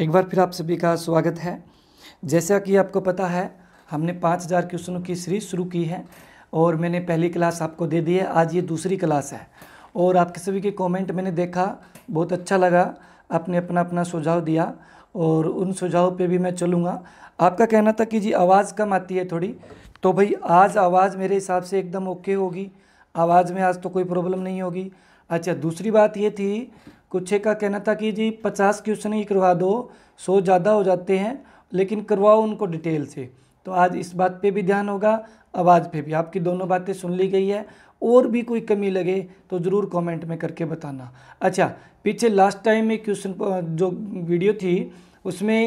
एक बार फिर आप सभी का स्वागत है जैसा कि आपको पता है हमने पाँच हज़ार क्वेश्चनों की सीरीज शुरू की है और मैंने पहली क्लास आपको दे दी है आज ये दूसरी क्लास है और आपके सभी के कमेंट मैंने देखा बहुत अच्छा लगा आपने अपना अपना सुझाव दिया और उन सुझाव पे भी मैं चलूँगा आपका कहना था कि जी आवाज़ कम आती है थोड़ी तो भाई आज आवाज़ मेरे हिसाब से एकदम ओके होगी आवाज़ में आज तो कोई प्रॉब्लम नहीं होगी अच्छा दूसरी बात ये थी कुछ का कहना था कि जी पचास क्वेश्चन ही करवा दो सौ ज़्यादा हो जाते हैं लेकिन करवाओ उनको डिटेल से तो आज इस बात पे भी ध्यान होगा आवाज़ पे भी आपकी दोनों बातें सुन ली गई है और भी कोई कमी लगे तो ज़रूर कमेंट में करके बताना अच्छा पीछे लास्ट टाइम में क्वेश्चन जो वीडियो थी उसमें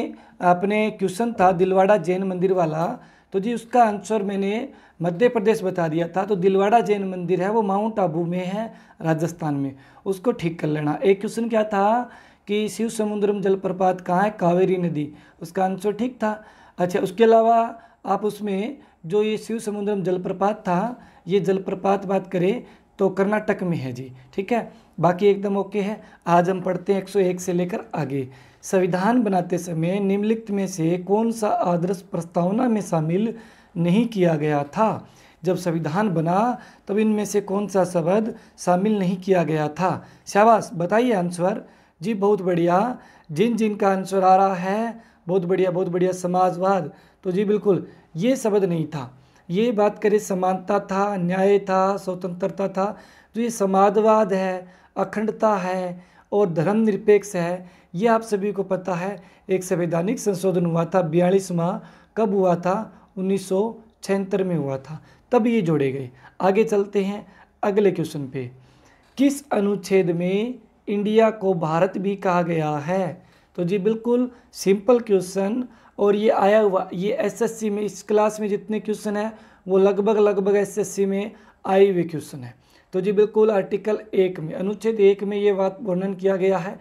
आपने क्वेश्चन था दिलवाड़ा जैन मंदिर वाला तो जी उसका आंसर मैंने मध्य प्रदेश बता दिया था तो दिलवाड़ा जैन मंदिर है वो माउंट आबू में है राजस्थान में उसको ठीक कर लेना एक क्वेश्चन क्या था कि शिव समुद्रम जलप्रपात कहाँ है कावेरी नदी उसका आंसर ठीक था अच्छा उसके अलावा आप उसमें जो ये शिव समुद्रम जलप्रपात था ये जलप्रपात बात करें तो कर्नाटक में है जी ठीक है बाकी एकदम ओके है आज हम पढ़ते हैं 101 से लेकर आगे संविधान बनाते समय निम्नलिखित में से कौन सा आदर्श प्रस्तावना में शामिल नहीं किया गया था जब संविधान बना तब इनमें से कौन सा शब्द शामिल नहीं किया गया था शाबाश बताइए आंसर जी बहुत बढ़िया जिन जिन का आंसर आ रहा है बहुत बढ़िया बहुत बढ़िया समाजवाद तो जी बिल्कुल ये शब्द नहीं था ये बात करें समानता था न्याय था स्वतंत्रता था तो ये समाजवाद है अखंडता है और धर्मनिरपेक्ष है ये आप सभी को पता है एक संवैधानिक संशोधन हुआ था बयालीसवा कब हुआ था उन्नीस में हुआ था तब ये जोड़े गए आगे चलते हैं अगले क्वेश्चन पे किस अनुच्छेद में इंडिया को भारत भी कहा गया है तो जी बिल्कुल सिंपल क्वेश्चन और ये आया हुआ ये एसएससी में इस क्लास में जितने क्वेश्चन हैं वो लगभग लगभग एसएससी में आए हुए क्वेश्चन हैं तो जी बिल्कुल आर्टिकल एक में अनुच्छेद एक में ये बात वर्णन किया गया है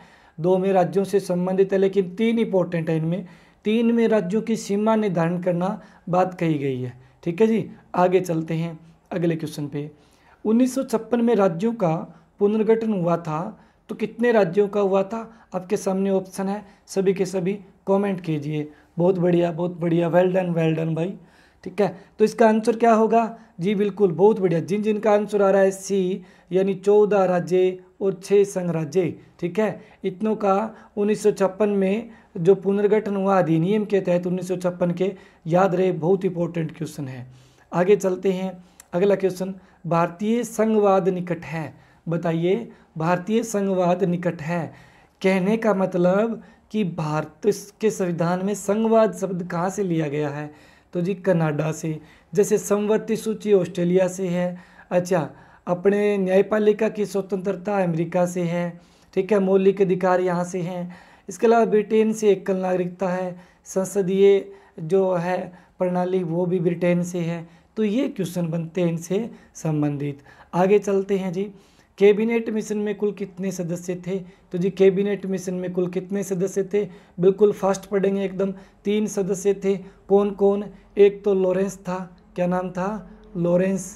दो में राज्यों से संबंधित है लेकिन तीन इंपॉर्टेंट है इनमें तीन में राज्यों की सीमा निर्धारण करना बात कही गई है ठीक है जी आगे चलते हैं अगले क्वेश्चन पे उन्नीस में राज्यों का पुनर्गठन हुआ था तो कितने राज्यों का हुआ था आपके सामने ऑप्शन है सभी के सभी कमेंट कीजिए बहुत बढ़िया बहुत बढ़िया वेल डन वेल डन भाई ठीक है तो इसका आंसर क्या होगा जी बिल्कुल बहुत बढ़िया जिन जिन का आंसर आ रहा है सी यानी चौदह राज्य और छः राज्य ठीक है इतनों का उन्नीस में जो पुनर्गठन हुआ अधिनियम के तहत उन्नीस के याद रहे बहुत इंपॉर्टेंट क्वेश्चन है आगे चलते हैं अगला क्वेश्चन भारतीय संघवाद निकट है बताइए भारतीय संघवाद निकट है कहने का मतलब कि भारत के संविधान में संघवाद शब्द कहाँ से लिया गया है तो जी कनाडा से जैसे समवर्ती सूची ऑस्ट्रेलिया से है अच्छा अपने न्यायपालिका की स्वतंत्रता अमेरिका से है ठीक है मौलिक अधिकार यहाँ से हैं इसके अलावा ब्रिटेन से एकल नागरिकता है संसदीय जो है प्रणाली वो भी ब्रिटेन से है तो ये क्वेश्चन बनते हैं इनसे संबंधित आगे चलते हैं जी कैबिनेट मिशन में कुल कितने सदस्य थे तो जी कैबिनेट मिशन में कुल कितने सदस्य थे बिल्कुल फास्ट पढ़ेंगे एकदम तीन सदस्य थे कौन कौन एक तो लॉरेंस था क्या नाम था लॉरेंस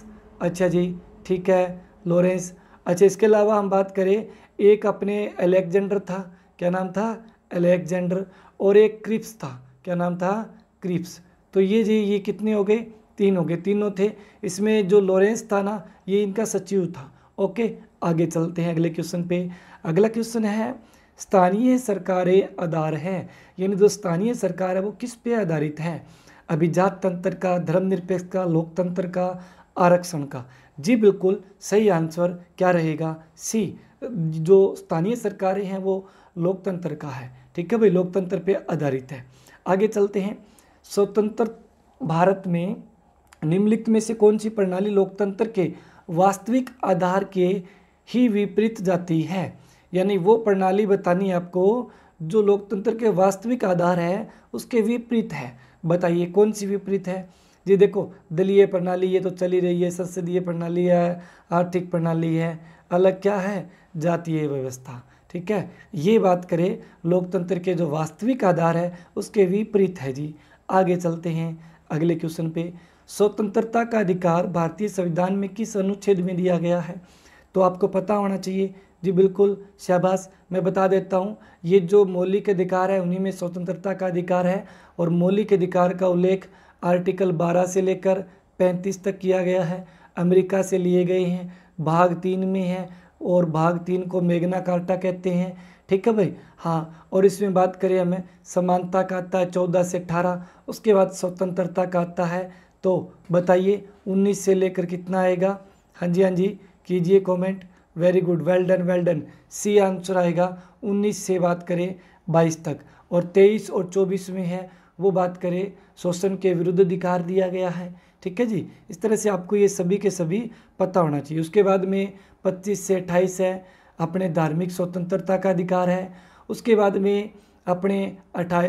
अच्छा जी ठीक है लॉरेंस अच्छा इसके अलावा हम बात करें एक अपने अलेक्जेंडर था क्या नाम था अलेक्जेंडर और एक क्रिप्स था क्या नाम था क्रिप्स तो ये जी ये कितने हो गए तीन हो गए तीनों थे इसमें जो लॉरेंस था ना ये इनका सचिव था ओके आगे चलते हैं अगले क्वेश्चन पे अगला क्वेश्चन है स्थानीय सरकारें आधार हैं यानी जो स्थानीय सरकार है वो किस पे आधारित है अभिजात तंत्र का धर्मनिरपेक्ष का लोकतंत्र का आरक्षण का जी बिल्कुल सही आंसर क्या रहेगा सी जो स्थानीय सरकारें हैं वो लोकतंत्र का है ठीक है भाई लोकतंत्र पे आधारित है आगे चलते हैं स्वतंत्र भारत में निम्नलिखित में से कौन सी प्रणाली लोकतंत्र के वास्तविक आधार के ही विपरीत जाती है यानी वो प्रणाली बतानी आपको जो लोकतंत्र के वास्तविक आधार है उसके विपरीत है बताइए कौन सी विपरीत है जी देखो दलीय प्रणाली ये तो चली रही है संसदीय प्रणाली है आर्थिक प्रणाली है अलग क्या है जातीय व्यवस्था ठीक है ये बात करें लोकतंत्र के जो वास्तविक आधार है उसके विपरीत है जी आगे चलते हैं अगले क्वेश्चन पे स्वतंत्रता का अधिकार भारतीय संविधान में किस अनुच्छेद में दिया गया है तो आपको पता होना चाहिए जी बिल्कुल शहबाज मैं बता देता हूँ ये जो मौलिक अधिकार है उन्हीं में स्वतंत्रता का अधिकार है और मौलिक अधिकार का उल्लेख आर्टिकल 12 से लेकर 35 तक किया गया है अमेरिका से लिए गए हैं भाग तीन में है और भाग तीन को मेघना कार्टा कहते हैं ठीक है भाई हाँ और इसमें बात करें हमें समानता का आता है चौदह से अठारह उसके बाद स्वतंत्रता का आता है तो बताइए उन्नीस से लेकर कितना आएगा हाँ जी हाँ जी कीजिए comment very good well done well done C answer आएगा 19 से बात करें 22 तक और 23 और 24 में है वो बात करें शोषण के विरुद्ध अधिकार दिया गया है ठीक है जी इस तरह से आपको ये सभी के सभी पता होना चाहिए उसके बाद में 25 से 28 है अपने धार्मिक स्वतंत्रता का अधिकार है उसके बाद में अपने अठा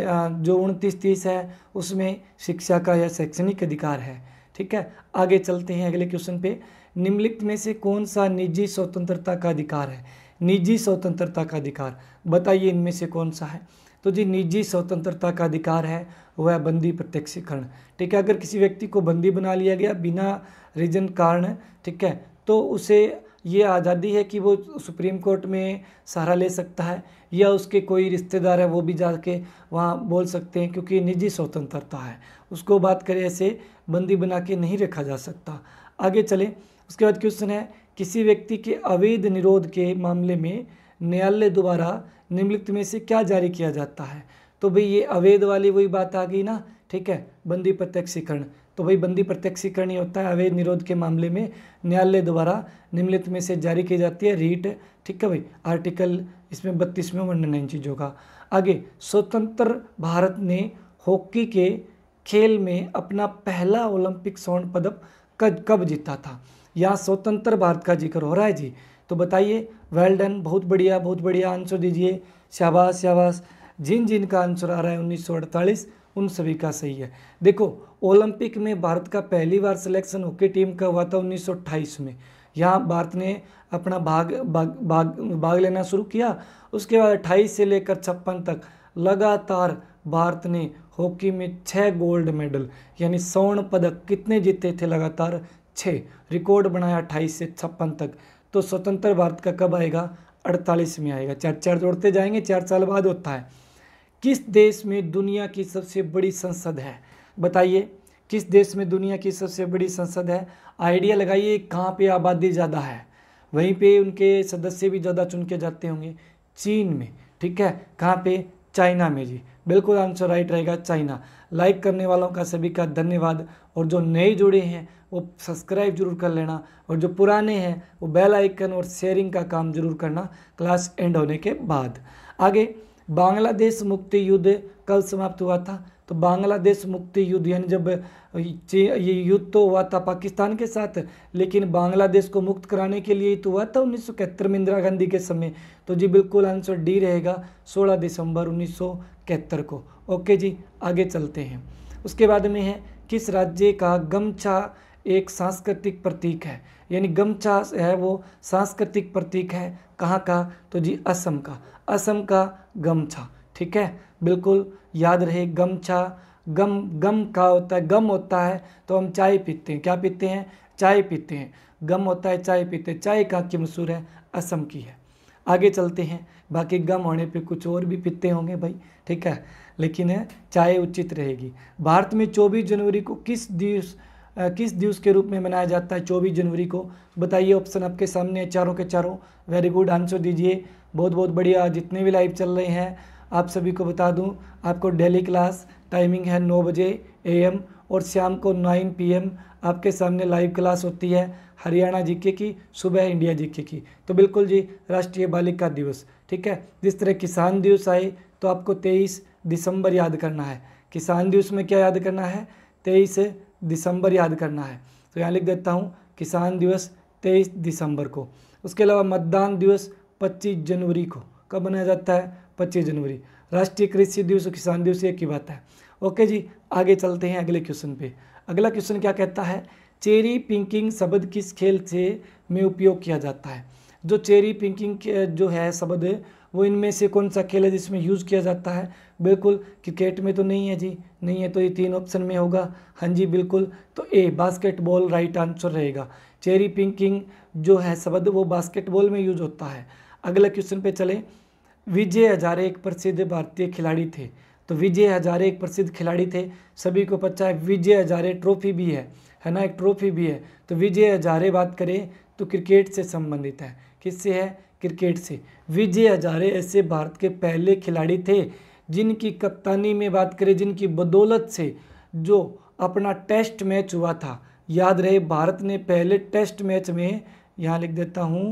जो उनतीस तीस है उसमें शिक्षा का या शैक्षणिक अधिकार है ठीक है आगे चलते हैं अगले क्वेश्चन पे निम्नलिखित में से कौन सा निजी स्वतंत्रता का अधिकार है निजी स्वतंत्रता का अधिकार बताइए इनमें से कौन सा है तो जी निजी स्वतंत्रता का अधिकार है वह बंदी प्रत्यक्षीकरण ठीक है अगर किसी व्यक्ति को बंदी बना लिया गया बिना रीजन कारण ठीक है तो उसे ये आज़ादी है कि वो सुप्रीम कोर्ट में सहारा ले सकता है या उसके कोई रिश्तेदार है वो भी जाके वहाँ बोल सकते हैं क्योंकि निजी स्वतंत्रता है उसको बात करें ऐसे बंदी बना के नहीं रखा जा सकता आगे चले उसके बाद क्वेश्चन है किसी व्यक्ति के अवैध निरोध के मामले में न्यायालय द्वारा निम्नलिखित में से क्या जारी किया जाता है तो भाई ये अवैध वाली वही बात आ गई ना ठीक है बंदी प्रत्यक्षीकरण तो भाई बंदी प्रत्यक्षीकरण ही होता है अवैध निरोध के मामले में न्यायालय द्वारा निम्नलिखित में से जारी की जाती है रीट ठीक है भाई आर्टिकल इसमें बत्तीस में वर्णन नाइन इन चीज़ों का आगे स्वतंत्र भारत ने हॉकी के खेल में अपना पहला ओलंपिक स्वर्ण पदक कब जीता था या स्वतंत्र भारत का जिक्र हो रहा है जी तो बताइए वेल डन बहुत बढ़िया बहुत बढ़िया आंसर दीजिए शाबाश शाबाश जिन जिन का आंसर आ रहा है उन्नीस उन सभी का सही है देखो ओलंपिक में भारत का पहली बार सिलेक्शन हॉकी टीम का हुआ था उन्नीस में यहाँ भारत ने अपना भाग भाग भाग भाग लेना शुरू किया उसके बाद अट्ठाईस से लेकर छप्पन तक लगातार भारत ने हॉकी में छः गोल्ड मेडल यानी स्वर्ण पदक कितने जीते थे लगातार छः रिकॉर्ड बनाया अट्ठाईस से छप्पन तक तो स्वतंत्र भारत का कब आएगा अड़तालीस में आएगा चार चार जोड़ते जाएंगे चार साल बाद होता है किस देश में दुनिया की सबसे बड़ी संसद है बताइए किस देश में दुनिया की सबसे बड़ी संसद है आइडिया लगाइए कहाँ पे आबादी ज़्यादा है वहीं पे उनके सदस्य भी ज़्यादा चुन के जाते होंगे चीन में ठीक है कहाँ पे चाइना में जी बिल्कुल आंसर राइट रहेगा चाइना लाइक करने वालों का सभी का धन्यवाद और जो नए जुड़े हैं वो सब्सक्राइब जरूर कर लेना और जो पुराने हैं वो बेल आइकन और शेयरिंग का काम जरूर करना क्लास एंड होने के बाद आगे बांग्लादेश मुक्ति युद्ध कल समाप्त हुआ था तो बांग्लादेश मुक्ति युद्ध यानी जब ये युद्ध तो हुआ था पाकिस्तान के साथ लेकिन बांग्लादेश को मुक्त कराने के लिए तो हुआ था उन्नीस सौ इकहत्तर में इंदिरा गांधी के समय तो जी बिल्कुल आंसर डी रहेगा 16 दिसंबर उन्नीस सौ को ओके जी आगे चलते हैं उसके बाद में है किस राज्य का गमछा एक सांस्कृतिक प्रतीक है यानी गमछा है वो सांस्कृतिक प्रतीक है कहाँ का तो जी असम का असम का गमछा ठीक है बिल्कुल याद रहे गमछा गम गम का होता है गम होता है तो हम चाय पीते हैं क्या पीते हैं चाय पीते हैं गम होता है चाय पीते हैं चाय कहाँ की मशहूर है असम की है आगे चलते हैं बाकी गम होने पे कुछ और भी पीते होंगे भाई ठीक है लेकिन है चाहे उचित रहेगी भारत में 24 जनवरी को किस दिवस किस दिवस के रूप में मनाया जाता है 24 जनवरी को बताइए ऑप्शन आपके सामने चारों के चारों वेरी गुड आंसर दीजिए बहुत बहुत बढ़िया जितने भी लाइव चल रहे हैं आप सभी को बता दूं आपको डेली क्लास टाइमिंग है नौ बजे एम और शाम को नाइन एम आपके सामने लाइव क्लास होती है हरियाणा जीके की सुबह इंडिया जीके की तो बिल्कुल जी राष्ट्रीय बालिका दिवस ठीक है जिस तरह किसान दिवस आए तो आपको तेईस दिसंबर याद करना है किसान दिवस में क्या याद करना है तेईस दिसंबर याद करना है तो यहाँ लिख देता हूँ किसान दिवस तेईस दिसंबर को उसके अलावा मतदान दिवस पच्चीस जनवरी को कब मनाया जाता है पच्चीस जनवरी राष्ट्रीय कृषि दिवस और किसान दिवस एक ही बात है ओके जी आगे चलते हैं अगले क्वेश्चन पे अगला क्वेश्चन क्या कहता है चेरी पिंकिंग शब्द किस खेल से में उपयोग किया जाता है जो चेरी पिंकिंग जो है शब्द वो इनमें से कौन सा खेल है जिसमें यूज़ किया जाता है बिल्कुल क्रिकेट में तो नहीं है जी नहीं है तो ये तीन ऑप्शन में होगा हाँ जी बिल्कुल तो ए बास्केटबॉल राइट आंसर रहेगा चेरी पिंकिंग जो है शब्द वो बास्केटबॉल में यूज होता है अगला क्वेश्चन पे चले विजय हजारे एक प्रसिद्ध भारतीय खिलाड़ी थे तो विजय हजारे एक प्रसिद्ध खिलाड़ी थे सभी को पता है विजय हजारे ट्रॉफी भी है है ना एक ट्रॉफी भी है तो विजय हजारे बात करें तो क्रिकेट से संबंधित है किससे है क्रिकेट से विजय हजारे ऐसे भारत के पहले खिलाड़ी थे जिनकी कप्तानी में बात करें जिनकी बदौलत से जो अपना टेस्ट मैच हुआ था याद रहे भारत ने पहले टेस्ट मैच में यहाँ लिख देता हूँ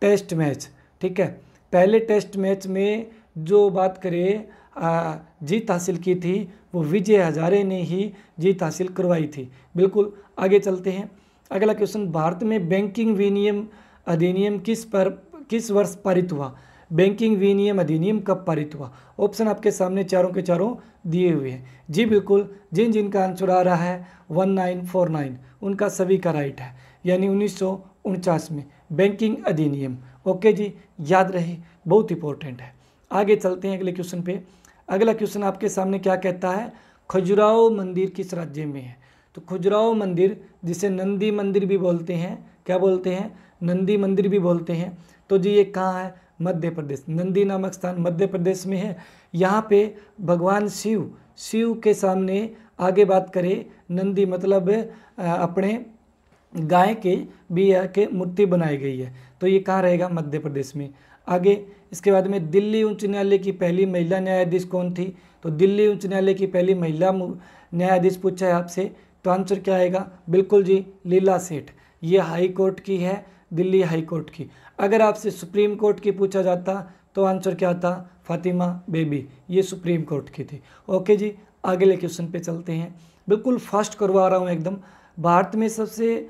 टेस्ट मैच ठीक है पहले टेस्ट मैच में जो बात करें जीत हासिल की थी वो विजय हजारे ने ही जीत हासिल करवाई थी बिल्कुल आगे चलते हैं अगला क्वेश्चन भारत में बैंकिंग विनियम अधिनियम किस पर किस वर्ष पारित हुआ बैंकिंग विनियम अधिनियम कब पारित हुआ ऑप्शन आपके सामने चारों के चारों दिए हुए हैं जी बिल्कुल जिन जिनका आंसर आ रहा है वन नाइन फोर नाइन उनका सभी का राइट है यानी उन्नीस में बैंकिंग अधिनियम ओके जी याद रहे बहुत इंपॉर्टेंट है आगे चलते हैं अगले क्वेश्चन पे अगला क्वेश्चन आपके सामने क्या कहता है खजुराहो मंदिर किस राज्य में है तो खजुराहो मंदिर जिसे नंदी मंदिर भी बोलते हैं क्या बोलते हैं नंदी मंदिर भी बोलते हैं तो जी ये कहाँ है मध्य प्रदेश नंदी नामक स्थान मध्य प्रदेश में है यहाँ पे भगवान शिव शिव के सामने आगे बात करें नंदी मतलब अपने गाय के बिया के मूर्ति बनाई गई है तो ये कहाँ रहेगा मध्य प्रदेश में आगे इसके बाद में दिल्ली उच्च न्यायालय की पहली महिला न्यायाधीश कौन थी तो दिल्ली उच्च न्यायालय की पहली महिला न्यायाधीश पूछा है आपसे तो आंसर क्या आएगा बिल्कुल जी लीला सेठ ये हाई कोर्ट की है दिल्ली हाई कोर्ट की अगर आपसे सुप्रीम कोर्ट की पूछा जाता तो आंसर क्या था फातिमा बेबी ये सुप्रीम कोर्ट की थी ओके जी अगले क्वेश्चन पे चलते हैं बिल्कुल फास्ट करवा रहा हूँ एकदम भारत में सबसे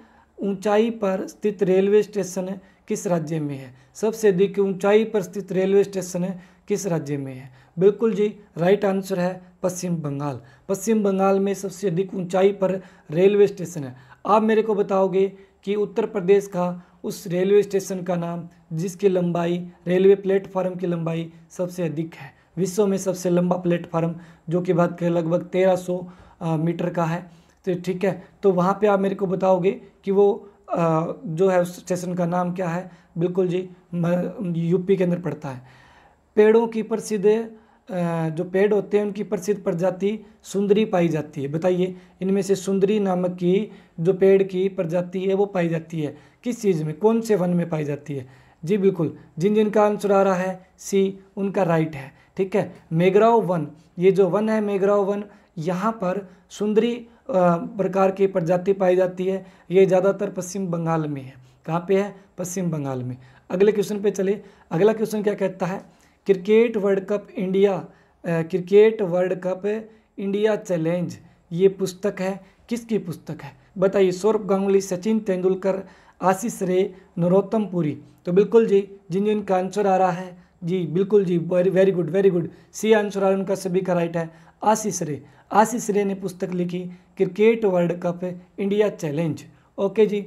ऊंचाई पर स्थित रेलवे स्टेशन किस राज्य में है सबसे अधिक ऊंचाई पर स्थित रेलवे स्टेशन किस राज्य में है बिल्कुल जी राइट आंसर है पश्चिम बंगाल पश्चिम बंगाल में सबसे अधिक ऊंचाई पर रेलवे स्टेशन है आप मेरे को बताओगे कि उत्तर प्रदेश का उस रेलवे स्टेशन का नाम जिसकी लंबाई रेलवे प्लेटफार्म की लंबाई सबसे अधिक है विश्व में सबसे लंबा प्लेटफार्म जो कि बात करें लगभग तेरह सौ मीटर का है तो ठीक है तो वहाँ पे आप मेरे को बताओगे कि वो आ, जो है उस स्टेशन का नाम क्या है बिल्कुल जी यूपी के अंदर पड़ता है पेड़ों की प्रसिद्ध जो पेड़ होते हैं उनकी प्रसिद्ध प्रजाति सुंदरी पाई जाती है बताइए इनमें से सुंदरी नामक की जो पेड़ की प्रजाति है वो पाई जाती है किस चीज़ में कौन से वन में पाई जाती है जी बिल्कुल जिन जिन का आंसर आ रहा है सी उनका राइट है ठीक है मेघराव वन ये जो वन है मेघराव वन यहाँ पर सुंदरी प्रकार की प्रजाति पाई जाती है ये ज़्यादातर पश्चिम बंगाल में है कहाँ पे है पश्चिम बंगाल में अगले क्वेश्चन पे चले अगला क्वेश्चन क्या कहता है cricket world cup India cricket world cup India challenge ये पुस्तक है किसकी पुस्तक है बताइए सौरभ गांगुली सचिन तेंदुलकर आशीष रे नरोत्तम पुरी तो बिल्कुल जी जिन जिन का आंसर आ रहा है जी बिल्कुल जी very very good very good C answer आ रहा है उनका सभी का राइट है आशीष रे आशीष रे ने पुस्तक लिखी cricket world cup India challenge okay ji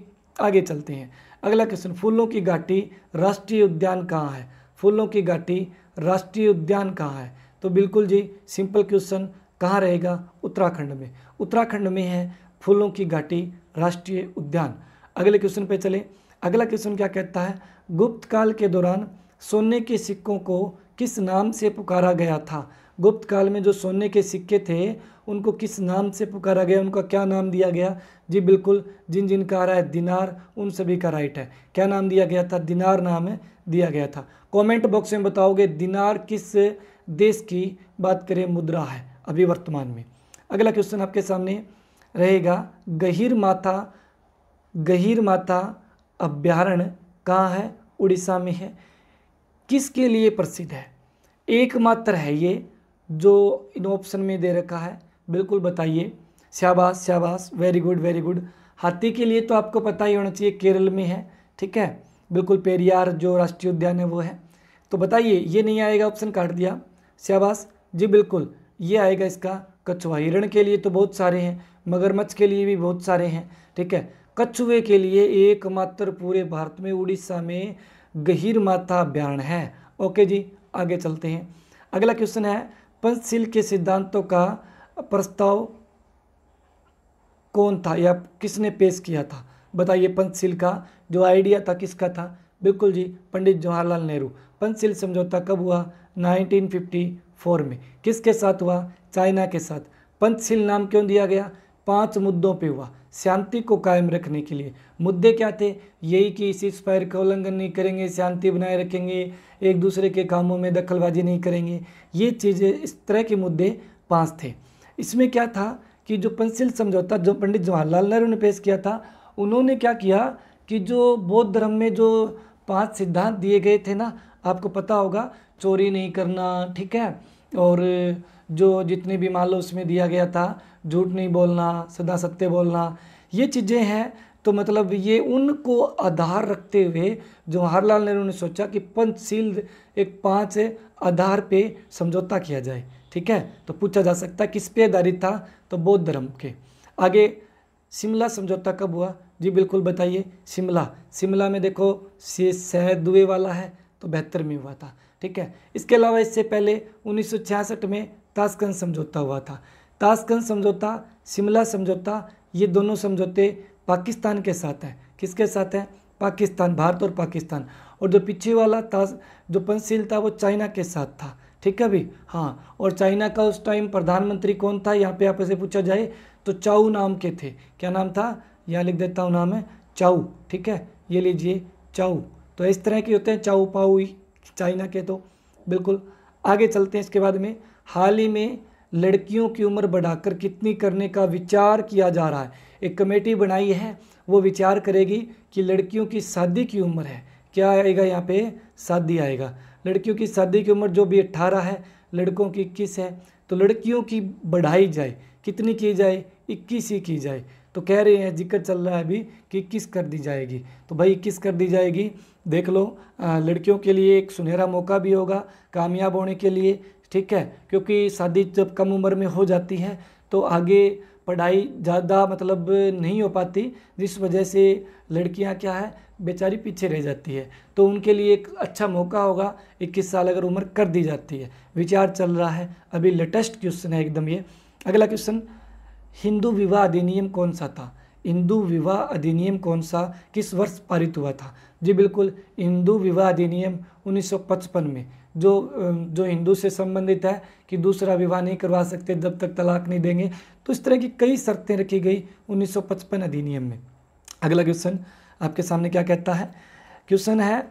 आगे चलते हैं अगला क्वेश्चन फूलों की घाटी राष्ट्रीय उद्यान कहाँ है फूलों की घाटी राष्ट्रीय उद्यान कहाँ है तो बिल्कुल जी सिंपल क्वेश्चन कहाँ रहेगा उत्तराखंड में उत्तराखंड में है फूलों की घाटी राष्ट्रीय उद्यान अगले क्वेश्चन पे चले अगला क्वेश्चन क्या कहता है गुप्त काल के दौरान सोने के सिक्कों को किस नाम से पुकारा गया था गुप्त काल में जो सोने के सिक्के थे उनको किस नाम से पुकारा गया उनका क्या नाम दिया गया जी बिल्कुल जिन जिन का आ रहा है दिनार उन सभी का राइट है क्या नाम दिया गया था दिनार नाम है दिया गया था कमेंट बॉक्स में बताओगे दिनार किस देश की बात करें मुद्रा है अभी वर्तमान में अगला क्वेश्चन आपके सामने रहेगा गहिर माता गहिर माता अभ्यारण्य कहाँ है उड़ीसा में है किसके लिए प्रसिद्ध है एकमात्र है ये जो इन ऑप्शन में दे रखा है बिल्कुल बताइए शाबाश शाबाश वेरी गुड वेरी गुड हाथी के लिए तो आपको पता ही होना चाहिए केरल में है ठीक है बिल्कुल पेरियार जो राष्ट्रीय उद्यान है वो है तो बताइए ये नहीं आएगा ऑप्शन काट दिया शाबाश जी बिल्कुल ये आएगा इसका कछुआ हिरण के लिए तो बहुत सारे हैं मगरमच्छ के लिए भी बहुत सारे हैं ठीक है कछुए के लिए एकमात्र पूरे भारत में उड़ीसा में गहिर माथा अभ्यारण है ओके जी आगे चलते हैं अगला क्वेश्चन है पंचशील के सिद्धांतों का प्रस्ताव कौन था या किसने पेश किया था बताइए पंचशील का जो आइडिया था किसका था बिल्कुल जी पंडित जवाहरलाल नेहरू पंचशील समझौता कब हुआ 1954 में किसके साथ हुआ चाइना के साथ पंचशील नाम क्यों दिया गया पांच मुद्दों पे हुआ शांति को कायम रखने के लिए मुद्दे क्या थे यही कि इसी स्पायर का उल्लंघन नहीं करेंगे शांति बनाए रखेंगे एक दूसरे के कामों में दखलबाजी नहीं करेंगे ये चीज़ें इस तरह के मुद्दे पाँच थे इसमें क्या था कि जो पंसिल समझौता जो पंडित जवाहरलाल नेहरू ने पेश किया था उन्होंने क्या किया कि जो बौद्ध धर्म में जो पाँच सिद्धांत दिए गए थे ना आपको पता होगा चोरी नहीं करना ठीक है और जो जितने भी मान लो उसमें दिया गया था झूठ नहीं बोलना सदा सत्य बोलना ये चीज़ें हैं तो मतलब ये उनको आधार रखते हुए जवाहरलाल नेहरू ने सोचा कि पंचशील एक पांच आधार पे समझौता किया जाए ठीक है तो पूछा जा सकता है किस पे आधारित था तो बौद्ध धर्म के आगे शिमला समझौता कब हुआ जी बिल्कुल बताइए शिमला शिमला में देखो से शहर वाला है तो बेहतर में हुआ था ठीक है इसके अलावा इससे पहले उन्नीस में ताशकंद समझौता हुआ था ताशकंद समझौता शिमला समझौता ये दोनों समझौते पाकिस्तान के साथ हैं किसके साथ हैं पाकिस्तान भारत और पाकिस्तान और जो पीछे वाला ताज जो पंचशील था वो चाइना के साथ था ठीक है भी हाँ और चाइना का उस टाइम प्रधानमंत्री कौन था यहाँ पे आपसे पूछा जाए तो चाऊ नाम के थे क्या नाम था यहाँ लिख देता हूँ नाम है चाऊ ठीक है ये लीजिए चाऊ तो इस तरह के होते हैं चाऊ पाऊ चाइना के तो बिल्कुल आगे चलते हैं इसके बाद में हाल ही में लड़कियों की उम्र बढ़ाकर कितनी करने का विचार किया जा रहा है एक कमेटी बनाई है वो विचार करेगी कि लड़कियों की शादी की उम्र है क्या आएगा यहाँ पे शादी आएगा लड़कियों की शादी की उम्र जो भी अट्ठारह है लड़कों की इक्कीस है तो लड़कियों की बढ़ाई जाए कितनी की जाए इक्कीस ही की जाए तो कह रहे हैं जिक्र चल रहा है अभी कि इक्कीस कर दी जाएगी तो भाई इक्कीस कर दी जाएगी देख लो लड़कियों के लिए एक सुनहरा मौका भी होगा कामयाब होने के लिए ठीक है क्योंकि शादी जब कम उम्र में हो जाती है तो आगे पढ़ाई ज़्यादा मतलब नहीं हो पाती जिस वजह से लड़कियां क्या है बेचारी पीछे रह जाती है तो उनके लिए एक अच्छा मौका होगा इक्कीस साल अगर उम्र कर दी जाती है विचार चल रहा है अभी लेटेस्ट क्वेश्चन है एकदम ये अगला क्वेश्चन हिंदू विवाह अधिनियम कौन सा था हिंदू विवाह अधिनियम कौन सा किस वर्ष पारित हुआ था जी बिल्कुल हिंदू विवाह अधिनियम 1955 में जो जो हिंदू से संबंधित है कि दूसरा विवाह नहीं करवा सकते जब तक तलाक नहीं देंगे तो इस तरह की कई शर्तें रखी गई 1955 अधिनियम में अगला क्वेश्चन आपके सामने क्या कहता है क्वेश्चन है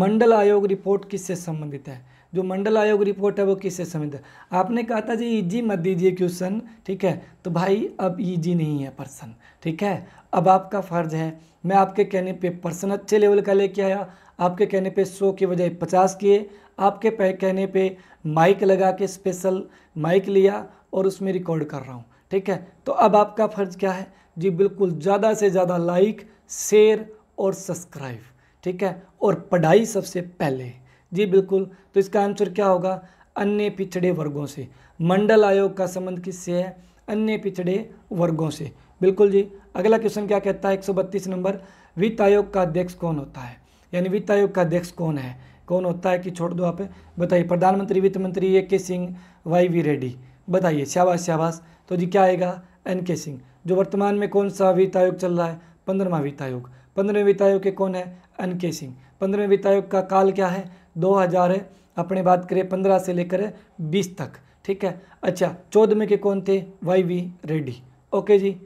मंडल आयोग रिपोर्ट किससे संबंधित है जो मंडल आयोग रिपोर्ट है वो किससे संबंधित है आपने कहा था जी ईजी e मत दीजिए क्वेश्चन ठीक है तो भाई अब ईजी e नहीं है पर्सन ठीक है अब आपका फ़र्ज है मैं आपके कहने पे पर्सन अच्छे लेवल का लेके आया आपके कहने पे सौ के बजाय पचास किए आपके कहने पे माइक लगा के स्पेशल माइक लिया और उसमें रिकॉर्ड कर रहा हूँ ठीक है तो अब आपका फ़र्ज़ क्या है जी बिल्कुल ज़्यादा से ज़्यादा लाइक शेयर और सब्सक्राइब ठीक है और पढ़ाई सबसे पहले जी बिल्कुल तो इसका आंसर क्या होगा अन्य पिछड़े वर्गों से मंडल आयोग का संबंध किससे है अन्य पिछड़े वर्गों से बिल्कुल जी अगला क्वेश्चन क्या कहता है 132 नंबर वित्त आयोग का अध्यक्ष कौन होता है यानी वित्त आयोग का अध्यक्ष कौन है कौन होता है कि छोड़ दो आप बताइए प्रधानमंत्री वित्त मंत्री ए के सिंह वाई वी रेड्डी बताइए शाबाश शाबाश तो जी क्या आएगा एन के सिंह जो वर्तमान में कौन सा वित्त आयोग चल रहा है पंद्रहवा वित्त आयोग पंद्रहवें वित्त आयोग के कौन है एन के सिंह पंद्रहवें वित्त आयोग का काल क्या है दो हज़ार है अपने बात करें पंद्रह से लेकर बीस तक ठीक है अच्छा चौदहवें के कौन थे Y V Reddy okay ji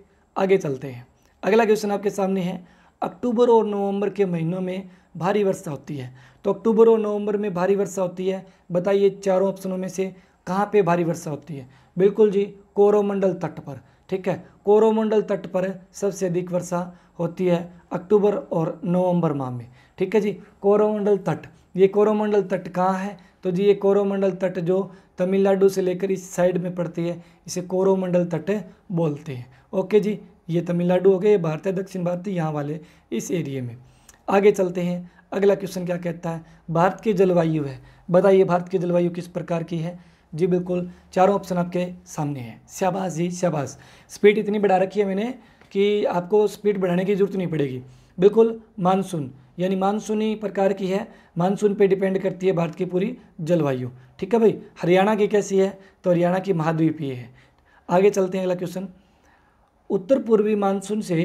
आगे चलते हैं अगला क्वेश्चन आपके सामने है अक्टूबर और नवंबर के महीनों में भारी वर्षा होती है तो अक्टूबर और नवंबर में भारी वर्षा होती है बताइए चारों ऑप्शनों में से कहाँ पे भारी वर्षा होती है बिल्कुल जी कोरोमंडल तट पर ठीक है कोरोमंडल तट पर सबसे अधिक वर्षा होती है अक्टूबर और नवंबर माह में ठीक है जी कोरोमंडल तट ये कोरोमंडल तट कहाँ है तो जी ये कोरोमंडल तट जो तमिलनाडु से लेकर इस साइड में पड़ती है इसे कोरोमंडल तट बोलते हैं ओके जी ये तमिलनाडु हो गए ये भारत है दक्षिण भारत यहाँ वाले इस एरिए में आगे चलते हैं अगला क्वेश्चन क्या कहता है भारत की जलवायु है बताइए भारत की जलवायु किस प्रकार की है जी बिल्कुल चारों ऑप्शन आपके सामने हैं शहबाज जी शहबाज स्पीड इतनी बढ़ा रखी है मैंने कि आपको स्पीड बढ़ाने की ज़रूरत नहीं पड़ेगी बिल्कुल मानसून यानी मानसूनी प्रकार की है मानसून पे डिपेंड करती है भारत की पूरी जलवायु ठीक है भाई हरियाणा की कैसी है तो हरियाणा की महाद्वीपीय है आगे चलते हैं अगला क्वेश्चन उत्तर पूर्वी मानसून से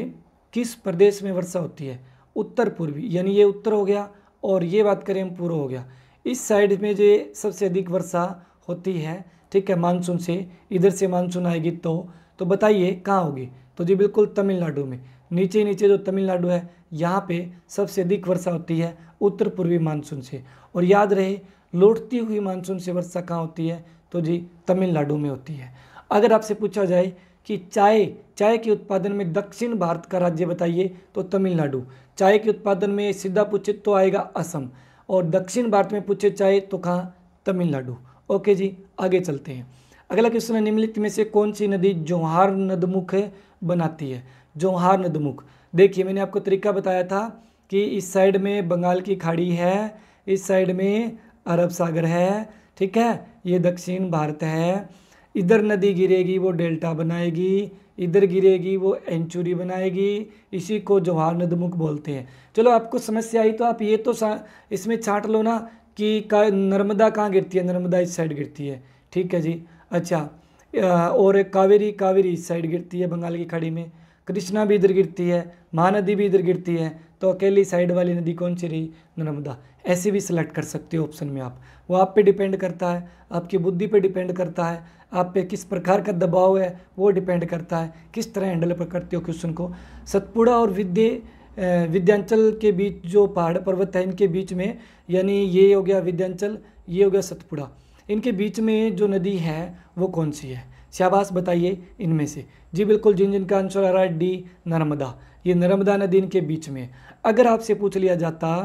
किस प्रदेश में वर्षा होती है उत्तर पूर्वी यानी ये उत्तर हो गया और ये बात करें हम पूर्व हो गया इस साइड में जो सबसे अधिक वर्षा होती है ठीक है मानसून से इधर से मानसून आएगी तो तो बताइए कहाँ होगी तो जी बिल्कुल तमिलनाडु में नीचे नीचे जो तमिलनाडु है यहाँ पे सबसे अधिक वर्षा होती है उत्तर पूर्वी मानसून से और याद रहे लौटती हुई मानसून से वर्षा कहाँ होती है तो जी तमिलनाडु में होती है अगर आपसे पूछा जाए कि चाय चाय के उत्पादन में दक्षिण भारत का राज्य बताइए तो तमिलनाडु चाय के उत्पादन में सीधा पूछे तो आएगा असम और दक्षिण भारत में पूछे चाय तो कहाँ तमिलनाडु ओके जी आगे चलते हैं अगला क्वेश्चन है निम्नलिखित में से कौन सी नदी जौहार नदमुख बनाती है जौहार नदमुख देखिए मैंने आपको तरीका बताया था कि इस साइड में बंगाल की खाड़ी है इस साइड में अरब सागर है ठीक है ये दक्षिण भारत है इधर नदी गिरेगी वो डेल्टा बनाएगी इधर गिरेगी वो एंचुरी बनाएगी इसी को जवाहर नदमुख बोलते हैं चलो आपको समस्या आई तो आप ये तो इसमें छाट लो ना कि का नर्मदा कहाँ गिरती है नर्मदा इस साइड गिरती है ठीक है जी अच्छा और कावेरी कावेरी इस साइड गिरती है बंगाल की खाड़ी में कृष्णा भी इधर गिरती है महानदी भी इधर गिरती है तो अकेली साइड वाली नदी कौन सी रही नर्मदा ऐसी भी सिलेक्ट कर सकते हो ऑप्शन में आप वो आप पे डिपेंड करता है आपकी बुद्धि पे डिपेंड करता है आप पे किस प्रकार का दबाव है वो डिपेंड करता है किस तरह हैंडल पर करते हो क्वेश्चन को सतपुड़ा और विद्या विद्यांचल के बीच जो पहाड़ पर्वत है इनके बीच में यानी ये हो गया विद्यांचल ये हो गया सतपुड़ा इनके बीच में जो नदी है वो कौन सी है शाबाश बताइए इनमें से जी बिल्कुल जिन जिनका आंसर आ रहा है डी नर्मदा ये नर्मदा नदी इनके बीच में अगर आपसे पूछ लिया जाता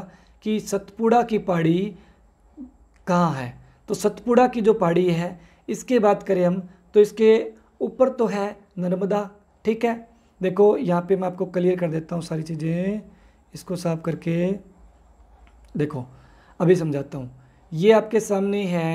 कि सतपुड़ा की पहाड़ी कहाँ है तो सतपुड़ा की जो पहाड़ी है इसके बात करें हम तो इसके ऊपर तो है नर्मदा ठीक है देखो यहाँ पे मैं आपको क्लियर कर देता हूँ सारी चीज़ें इसको साफ करके देखो अभी समझाता हूँ ये आपके सामने है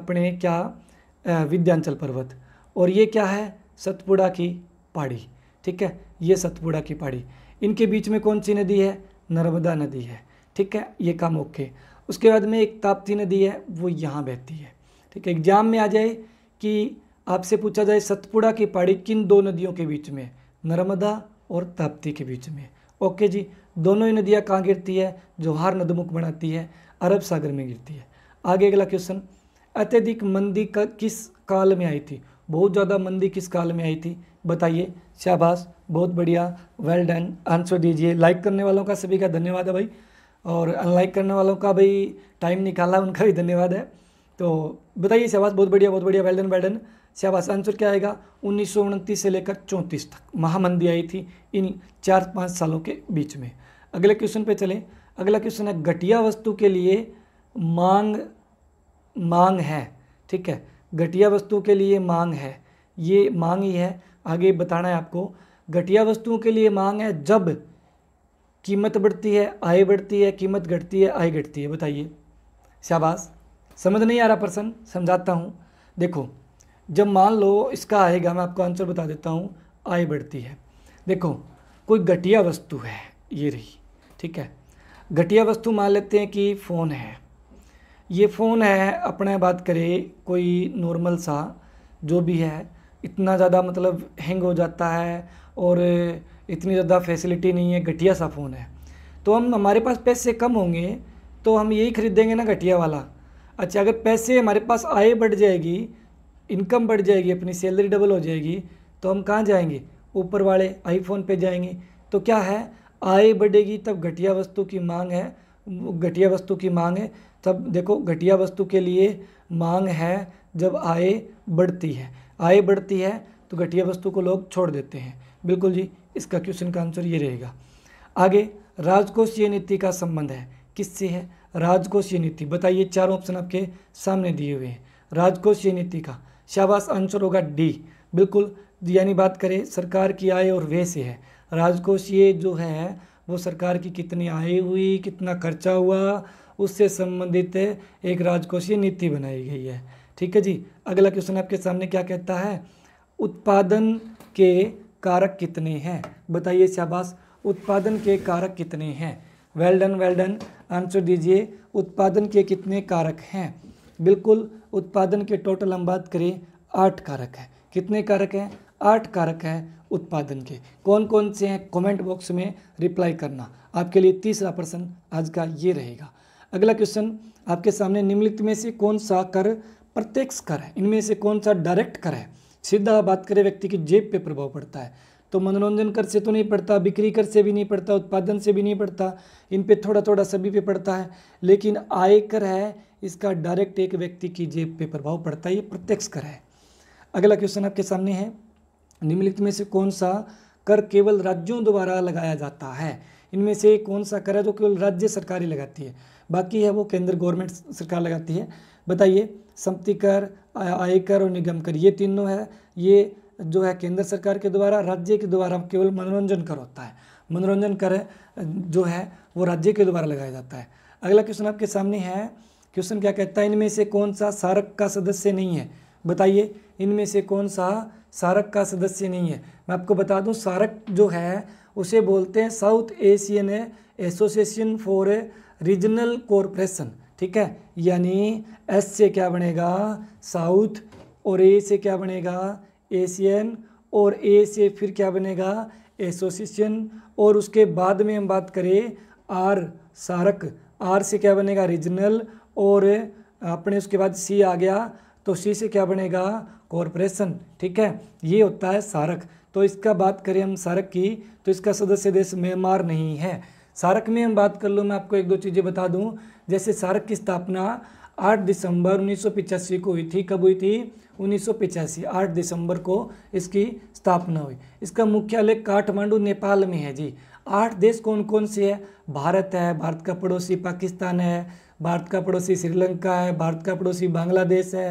अपने क्या विद्यांचल पर्वत और ये क्या है सतपुड़ा की पहाड़ी ठीक है ये सतपुड़ा की पहाड़ी इनके बीच में कौन सी नदी है नर्मदा नदी है ठीक है ये काम ओके उसके बाद में एक ताप्ती नदी है वो यहाँ बहती है ठीक है एग्जाम में आ जाए कि आपसे पूछा जाए सतपुड़ा की पहाड़ी किन दो नदियों के बीच में नर्मदा और ताप्ती के बीच में ओके जी दोनों ही नदियाँ कहाँ गिरती है जोहार नदमुख बनाती है अरब सागर में गिरती है आगे अगला क्वेश्चन अत्यधिक मंदी का किस काल में आई थी बहुत ज़्यादा मंदी किस काल में आई थी बताइए शाबाश बहुत बढ़िया वेल डन आंसर दीजिए लाइक करने वालों का सभी का धन्यवाद है भाई और अनलाइक करने वालों का भाई टाइम निकाला उनका भी धन्यवाद है तो बताइए शाबाश बहुत बढ़िया बहुत बढ़िया वेल डन वेल डन शाबाश आंसर क्या आएगा उन्नीस से लेकर चौंतीस तक महामंदी आई थी इन चार पाँच सालों के बीच में अगले क्वेश्चन पे चलें अगला क्वेश्चन है घटिया वस्तु के लिए मांग मांग है ठीक है घटिया वस्तुओं के लिए मांग है ये मांग ही है आगे बताना है आपको घटिया वस्तुओं के लिए मांग है जब कीमत बढ़ती है आय बढ़ती है कीमत घटती है आय घटती है बताइए शाबाश समझ नहीं आ रहा पर्सन समझाता हूँ देखो जब मान लो इसका आएगा मैं आपको आंसर बता देता हूँ आय बढ़ती है देखो कोई घटिया वस्तु है ये रही ठीक है घटिया वस्तु मान लेते हैं कि फ़ोन है ये फ़ोन है अपने बात करें कोई नॉर्मल सा जो भी है इतना ज़्यादा मतलब हैंग हो जाता है और इतनी ज़्यादा फैसिलिटी नहीं है घटिया सा फ़ोन है तो हम हमारे पास पैसे कम होंगे तो हम यही खरीदेंगे ना घटिया वाला अच्छा अगर पैसे हमारे पास आय बढ़ जाएगी इनकम बढ़ जाएगी अपनी सैलरी डबल हो जाएगी तो हम कहाँ जाएंगे ऊपर वाले आईफोन पे जाएंगे तो क्या है आय बढ़ेगी तब घटिया वस्तु की मांग है घटिया वस्तु की मांग है तब देखो घटिया वस्तु के लिए मांग है जब आय बढ़ती है आय बढ़ती है तो घटिया वस्तु को लोग छोड़ देते हैं बिल्कुल जी इसका क्वेश्चन का आंसर ये रहेगा आगे राजकोषीय नीति का संबंध है किससे है राजकोषीय नीति बताइए चार ऑप्शन आपके सामने दिए हुए हैं राजकोषीय नीति का शाबाश आंसर होगा डी बिल्कुल यानी बात करें सरकार की आय और व्यय से है राजकोषीय जो है वो सरकार की कितनी आय हुई कितना खर्चा हुआ उससे संबंधित एक राजकोषीय नीति बनाई गई है ठीक है जी अगला क्वेश्चन आपके सामने क्या कहता है उत्पादन के कारक कितने हैं बताइए शाबाश उत्पादन के कारक कितने हैं वेल्डन वेल्डन आंसर दीजिए उत्पादन के कितने कारक हैं बिल्कुल उत्पादन के टोटल हम बात करें आठ कारक हैं कितने कारक हैं आठ कारक हैं उत्पादन के कौन कौन से हैं कमेंट बॉक्स में रिप्लाई करना आपके लिए तीसरा प्रश्न आज का ये रहेगा अगला क्वेश्चन आपके सामने निम्नलिखित में से कौन सा कर प्रत्यक्ष कर है इनमें से कौन सा डायरेक्ट कर है सीधा बात करें व्यक्ति की जेब पे प्रभाव पड़ता है तो मनोरंजन कर से तो नहीं पड़ता बिक्री कर से भी नहीं पड़ता उत्पादन से भी नहीं पड़ता इन पे थोड़ा थोड़ा सभी पे पड़ता है लेकिन आय कर है इसका डायरेक्ट एक व्यक्ति की जेब पे प्रभाव पड़ता है ये प्रत्यक्ष कर है अगला क्वेश्चन आपके सामने है निम्नलिखित में से कौन सा कर केवल राज्यों द्वारा लगाया जाता है इनमें से कौन सा कर है जो केवल राज्य सरकार ही लगाती है बाकी है वो केंद्र गवर्नमेंट सरकार लगाती है बताइए संपत्ति कर आयकर और निगम कर ये तीनों है ये जो है केंद्र सरकार के द्वारा राज्य के द्वारा केवल मनोरंजन कर होता है मनोरंजन कर जो है वो राज्य के द्वारा लगाया जाता है अगला क्वेश्चन आपके सामने है क्वेश्चन क्या कहता है इनमें से कौन सा सारक का सदस्य नहीं है बताइए इनमें से कौन सा सारक का सदस्य नहीं है मैं आपको बता दूं सारक जो है उसे बोलते हैं South Asian Association for Regional Corporation ठीक है यानी एस से क्या बनेगा साउथ और ए से क्या बनेगा एशियन और ए से फिर क्या बनेगा एसोसिएशन और उसके बाद में हम बात करें आर सारक आर से क्या बनेगा रीजनल और अपने उसके बाद सी आ गया तो सी से क्या बनेगा कॉरपोरेशन ठीक है ये होता है सारक तो इसका बात करें हम सारक की तो इसका सदस्य देश म्यांमार नहीं है सारक में हम बात कर लो मैं आपको एक दो चीज़ें बता दूं जैसे सारक की स्थापना 8 दिसंबर उन्नीस को हुई थी कब हुई थी पिचासी 8 दिसंबर को इसकी स्थापना हुई इसका मुख्यालय काठमांडू नेपाल में है जी आठ देश कौन कौन से है भारत है भारत का पड़ोसी पाकिस्तान है भारत का पड़ोसी श्रीलंका है भारत का पड़ोसी बांग्लादेश है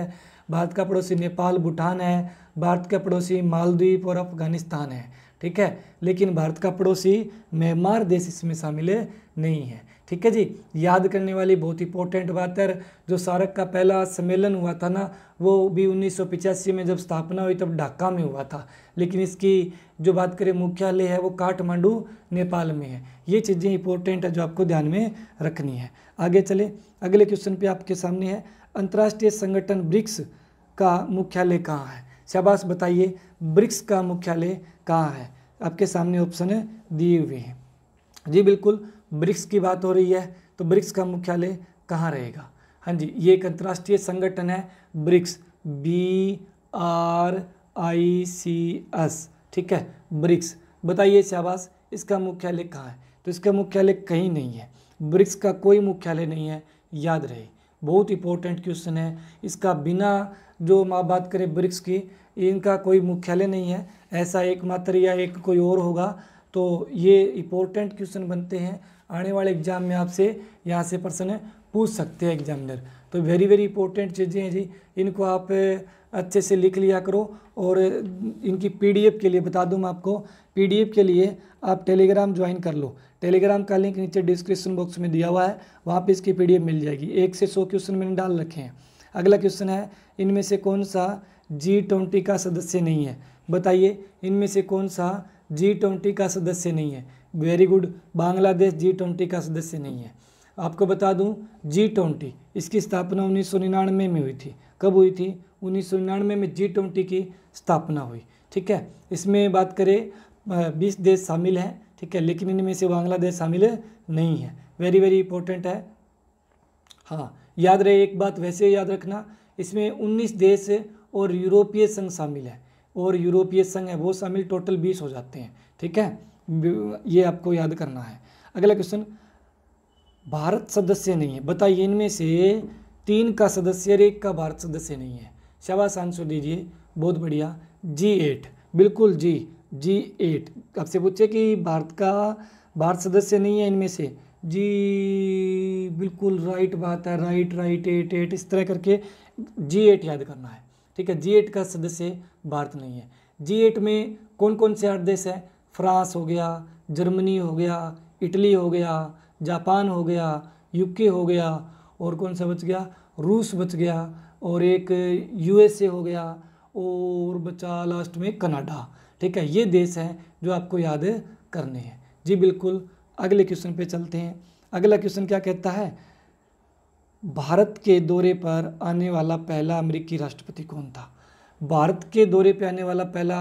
भारत का पड़ोसी नेपाल भूटान है भारत का पड़ोसी मालदीव और अफगानिस्तान है ठीक है लेकिन भारत का पड़ोसी म्यांमार देश इसमें शामिल नहीं है ठीक है जी याद करने वाली बहुत इंपॉर्टेंट बात है जो सारक का पहला सम्मेलन हुआ था ना वो भी उन्नीस में जब स्थापना हुई तब ढाका में हुआ था लेकिन इसकी जो बात करें मुख्यालय है वो काठमांडू नेपाल में है ये चीज़ें इंपॉर्टेंट है जो आपको ध्यान में रखनी है आगे चले अगले क्वेश्चन पे आपके सामने है अंतर्राष्ट्रीय संगठन ब्रिक्स का मुख्यालय कहाँ है शाबाश बताइए ब्रिक्स का मुख्यालय कहाँ है आपके सामने ऑप्शन दिए हुए हैं जी बिल्कुल ब्रिक्स की बात हो रही है तो ब्रिक्स का मुख्यालय कहाँ रहेगा हाँ जी ये एक अंतर्राष्ट्रीय संगठन है BRICS B R I C S ठीक है ब्रिक्स बताइए शाबाश इसका मुख्यालय कहाँ है तो इसका मुख्यालय कहीं नहीं है ब्रिक्स का कोई मुख्यालय नहीं है याद रहे बहुत इंपॉर्टेंट क्वेश्चन है इसका बिना जो माँ बात करें ब्रिक्स की इनका कोई मुख्यालय नहीं है ऐसा एकमात्र या एक कोई और होगा तो ये इंपॉर्टेंट क्वेश्चन बनते हैं आने वाले एग्जाम में आपसे यहाँ से प्रश्न पूछ सकते हैं एग्जामिनर तो वेरी वेरी इंपॉर्टेंट चीज़ें हैं जी इनको आप अच्छे से लिख लिया करो और इनकी पीडीएफ के लिए बता दूँ मैं आपको पीडीएफ के लिए आप टेलीग्राम ज्वाइन कर लो टेलीग्राम का लिंक नीचे डिस्क्रिप्शन बॉक्स में दिया हुआ है वहाँ पर इसकी पी मिल जाएगी एक से सौ क्वेश्चन मैंने डाल रखे हैं अगला क्वेश्चन है इनमें से कौन सा जी ट्वेंटी का सदस्य नहीं है बताइए इनमें से कौन सा जी ट्वेंटी का सदस्य नहीं है very good Bangladesh G twenty का सदस्य नहीं है आपको बता दूं जी ट्वेंटी इसकी स्थापना उन्नीस में हुई थी कब हुई थी उन्नीस में जी ट्वेंटी की स्थापना हुई ठीक है इसमें बात करें बीस देश शामिल हैं ठीक है लेकिन इनमें से बांग्लादेश शामिल नहीं है वेरी वेरी इंपॉर्टेंट है हाँ याद रहे एक बात वैसे याद रखना इसमें उन्नीस देश और यूरोपीय संघ शामिल है और यूरोपीय संघ है वो शामिल टोटल बीस हो जाते हैं ठीक है ये आपको याद करना है अगला क्वेश्चन भारत सदस्य नहीं है बताइए इनमें से तीन का सदस्य और एक का भारत सदस्य नहीं है शबाश आंसर दीजिए बहुत बढ़िया जी एट बिल्कुल जी जी एट आपसे पूछे कि भारत का भारत सदस्य नहीं है इनमें से जी बिल्कुल राइट बात है राइट राइट एट एट इस तरह करके जी एट याद करना है ठीक है जी एट का सदस्य भारत नहीं है जी एट में कौन कौन से आठ देश हैं फ्रांस हो गया जर्मनी हो गया इटली हो गया जापान हो गया यूके हो गया और कौन सा बच गया रूस बच गया और एक यूएसए हो गया और बचा लास्ट में कनाडा ठीक है ये देश हैं जो आपको याद करने हैं जी बिल्कुल अगले क्वेश्चन पे चलते हैं अगला क्वेश्चन क्या कहता है भारत के दौरे पर आने वाला पहला अमेरिकी राष्ट्रपति कौन था भारत के दौरे पर आने वाला पहला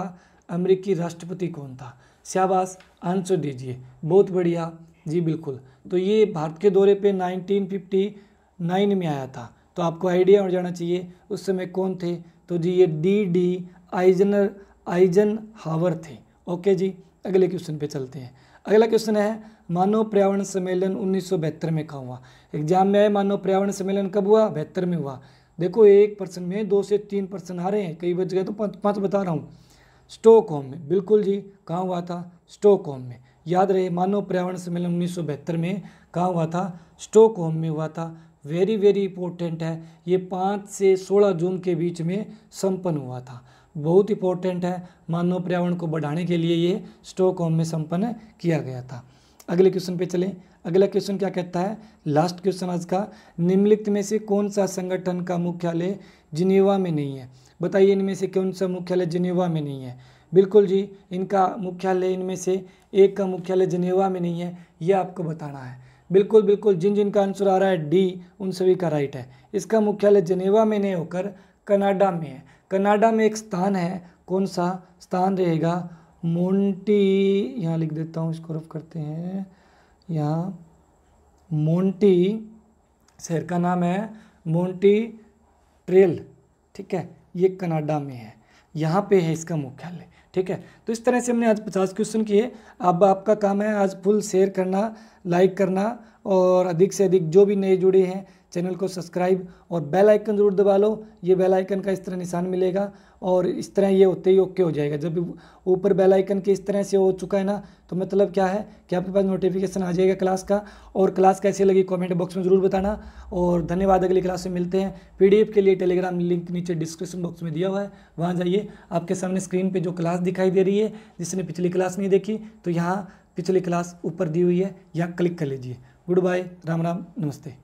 अमेरिकी राष्ट्रपति कौन था शाहबाज आंसर दीजिए बहुत बढ़िया जी बिल्कुल तो ये भारत के दौरे पे नाइन में आया था तो आपको आइडिया हो जाना चाहिए उस समय कौन थे तो जी ये D D Eisner Eisenhower थे ओके जी अगले क्वेश्चन पे चलते हैं अगला क्वेश्चन है मानव पर्यावरण सम्मेलन उन्नीस में कहा हुआ एग्जाम में आए मानव पर्यावरण सम्मेलन कब हुआ बेहतर में हुआ देखो एक पर्सन में दो से तीन पर्सन आ रहे हैं कई बच गए तो पाँच पाँच बता रहा हूँ होम में बिल्कुल जी कहाँ हुआ था होम में याद रहे मानव पर्यावरण सम्मेलन उन्नीस में कहाँ हुआ था होम में हुआ था वेरी वेरी इंपॉर्टेंट है ये पाँच से सोलह जून के बीच में संपन्न हुआ था बहुत इंपॉर्टेंट है मानव पर्यावरण को बढ़ाने के लिए ये स्टॉक होम में संपन्न किया गया था अगले क्वेश्चन पे चलें अगला क्वेश्चन क्या कहता है लास्ट क्वेश्चन आज का निम्नलिखित में से कौन सा संगठन का मुख्यालय जिनेवा में नहीं है बताइए इनमें से कौन सा मुख्यालय जिनेवा में नहीं है बिल्कुल जी इनका मुख्यालय इनमें से एक का मुख्यालय जिनेवा में नहीं है यह आपको बताना है बिल्कुल बिल्कुल जिन जिन का आंसर आ रहा है डी उन सभी का राइट है इसका मुख्यालय जनेवा में नहीं होकर कनाडा में है कनाडा में एक स्थान है कौन सा स्थान रहेगा मोंटी यहाँ लिख देता हूँ इसको रफ करते हैं यहाँ मोंटी शहर का नाम है मोंटी ट्रेल ठीक है ये कनाडा में है यहाँ पे है इसका मुख्यालय ठीक है तो इस तरह से हमने आज पचास क्वेश्चन किए अब आपका काम है आज फुल शेयर करना लाइक करना और अधिक से अधिक जो भी नए जुड़े हैं चैनल को सब्सक्राइब और बेल आइकन जरूर दबा लो ये बेल आइकन का इस तरह निशान मिलेगा और इस तरह ये होते ही ओके हो जाएगा जब ऊपर बेल आइकन के इस तरह से हो चुका है ना तो मतलब क्या है कि आपके पास नोटिफिकेशन आ जाएगा क्लास का और क्लास कैसे लगी कमेंट बॉक्स में ज़रूर बताना और धन्यवाद अगली क्लास में मिलते हैं पीडीएफ के लिए टेलीग्राम लिंक नीचे डिस्क्रिप्शन बॉक्स में दिया हुआ है वहाँ जाइए आपके सामने स्क्रीन पर जो क्लास दिखाई दे रही है जिसने पिछली क्लास नहीं देखी तो यहाँ पिछली क्लास ऊपर दी हुई है यहाँ क्लिक कर लीजिए गुड बाय राम राम नमस्ते